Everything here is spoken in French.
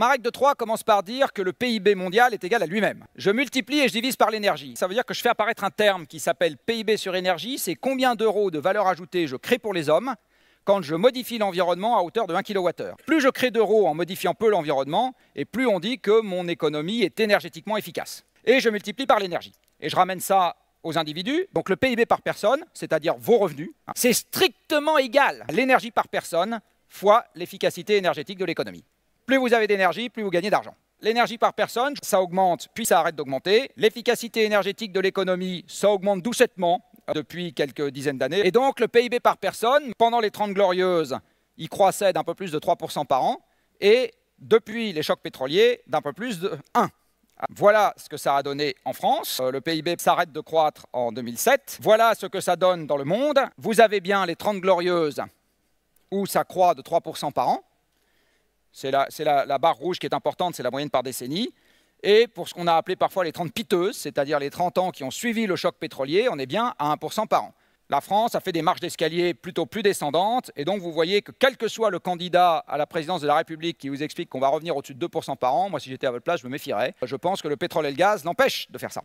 Ma règle de 3 commence par dire que le PIB mondial est égal à lui-même. Je multiplie et je divise par l'énergie. Ça veut dire que je fais apparaître un terme qui s'appelle PIB sur énergie, c'est combien d'euros de valeur ajoutée je crée pour les hommes quand je modifie l'environnement à hauteur de 1 kWh. Plus je crée d'euros en modifiant peu l'environnement, et plus on dit que mon économie est énergétiquement efficace. Et je multiplie par l'énergie. Et je ramène ça aux individus, donc le PIB par personne, c'est-à-dire vos revenus, hein, c'est strictement égal à l'énergie par personne fois l'efficacité énergétique de l'économie. Plus vous avez d'énergie, plus vous gagnez d'argent. L'énergie par personne, ça augmente, puis ça arrête d'augmenter. L'efficacité énergétique de l'économie, ça augmente doucettement euh, depuis quelques dizaines d'années. Et donc le PIB par personne, pendant les 30 glorieuses, il croissait d'un peu plus de 3% par an, et depuis les chocs pétroliers, d'un peu plus de 1. Voilà ce que ça a donné en France. Euh, le PIB s'arrête de croître en 2007. Voilà ce que ça donne dans le monde. Vous avez bien les 30 glorieuses où ça croît de 3% par an c'est la, barre rouge qui est importante, c'est la moyenne par décennie. Et pour ce qu'on a appelé parfois les 30 piteuses, c'est-à-dire les 30 ans qui ont suivi le choc pétrolier, on est bien à 1% par an. La France a fait des marches d'escalier plutôt plus descendantes, et donc vous voyez que quel que soit le candidat à la présidence de la République qui vous explique qu'on va revenir au-dessus de 2% par an, moi si j'étais à votre place, je me méfierais. Je pense que le pétrole et le gaz l'empêchent de faire ça.